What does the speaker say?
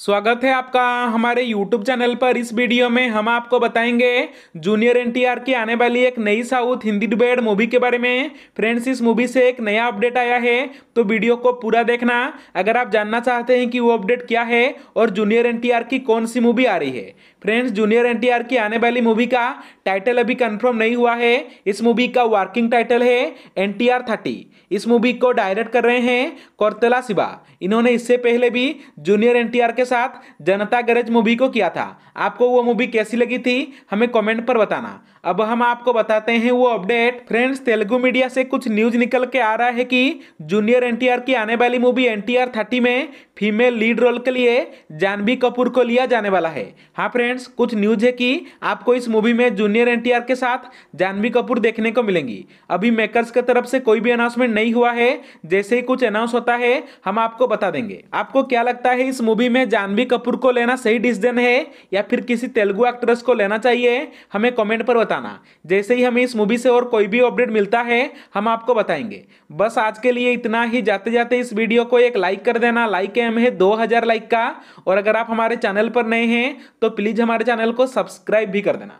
स्वागत है आपका हमारे YouTube चैनल पर इस वीडियो में हम आपको बताएंगे जूनियर आर की आने वाली एक नई साउथ हिंदी डिबेट मूवी के बारे में फ्रेंड्स इस मूवी से एक नया अपडेट आया है तो वीडियो को पूरा देखना अगर आप जानना चाहते हैं कि वो अपडेट क्या है और जूनियर आर की कौन सी मूवी आ रही है फ्रेंड्स जूनियर आर की आने वाली मूवी का टाइटल अभी कन्फर्म नहीं हुआ है इस मूवी का वर्किंग टाइटल है एन टी आर इस मूवी को डायरेक्ट कर रहे हैं कौरतला सिबा इन्होंने इससे पहले भी जूनियर आर के साथ जनता गरज मूवी को किया था आपको वो मूवी कैसी लगी थी हमें कमेंट पर बताना अब हम आपको बताते हैं वो अपडेट फ्रेंड्स तेलुगु मीडिया से कुछ न्यूज निकल के आ रहा है कि जूनियर एनटीआर की आने वाली मूवी एनटीआर थर्टी में फीमेल लीड रोल के लिए जानवी कपूर को लिया जाने वाला है हाँ फ्रेंड्स कुछ न्यूज है कि आपको इस मूवी में जूनियर एन के साथ जानवी कपूर देखने को मिलेंगी अभी मेकर्स की तरफ से कोई भी अनाउंसमेंट नहीं हुआ है जैसे ही कुछ अनाउंस होता है हम आपको बता देंगे आपको क्या लगता है इस मूवी में जानवी कपूर को लेना सही डिसीजन है या फिर किसी तेलुगु एक्ट्रेस को लेना चाहिए हमें कमेंट पर बताना जैसे ही हमें इस मूवी से और कोई भी अपडेट मिलता है हम आपको बताएंगे बस आज के लिए इतना ही जाते जाते इस वीडियो को एक लाइक कर देना लाइक एम है दो लाइक का और अगर आप हमारे चैनल पर नए हैं तो प्लीज़ हमारे चैनल को सब्सक्राइब भी कर देना